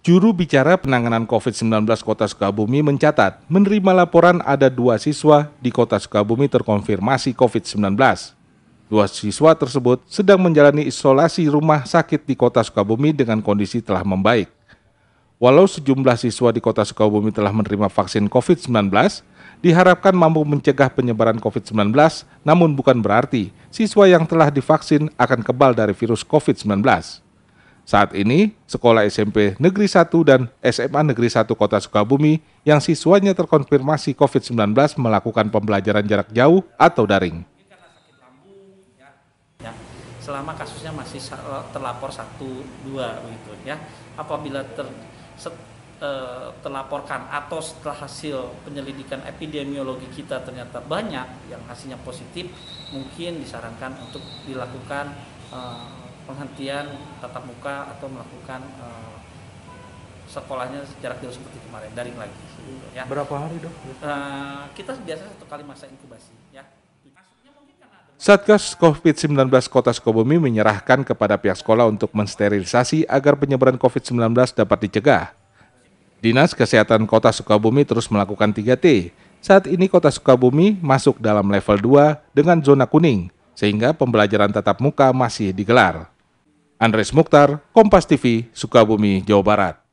Juru bicara penanganan COVID-19 Kota Sukabumi mencatat, menerima laporan ada dua siswa di Kota Sukabumi terkonfirmasi COVID-19. Dua siswa tersebut sedang menjalani isolasi rumah sakit di Kota Sukabumi dengan kondisi telah membaik. Walau sejumlah siswa di Kota Sukabumi telah menerima vaksin COVID-19, diharapkan mampu mencegah penyebaran COVID-19, namun bukan berarti siswa yang telah divaksin akan kebal dari virus COVID-19. Saat ini, sekolah SMP Negeri 1 dan SMA Negeri 1 Kota Sukabumi yang siswanya terkonfirmasi COVID-19 melakukan pembelajaran jarak jauh atau daring. Ya, selama kasusnya masih eh, terlapor 1 2 begitu ya. Apabila ter, set, e, terlaporkan atau setelah hasil penyelidikan epidemiologi kita ternyata banyak yang hasilnya positif, mungkin disarankan untuk dilakukan e, penghentian tatap muka atau melakukan uh, sekolahnya jarak jauh seperti kemarin daring lagi gitu, ya. berapa hari dok uh, kita biasa satu kali masa inkubasi ya Satgas COVID-19 Kota Sukabumi menyerahkan kepada pihak sekolah untuk mensterilisasi agar penyebaran COVID-19 dapat dicegah. Dinas Kesehatan Kota Sukabumi terus melakukan 3T. Saat ini Kota Sukabumi masuk dalam level 2 dengan zona kuning, sehingga pembelajaran tatap muka masih digelar. Andres Mukhtar, Kompas TV, Sukabumi, Jawa Barat.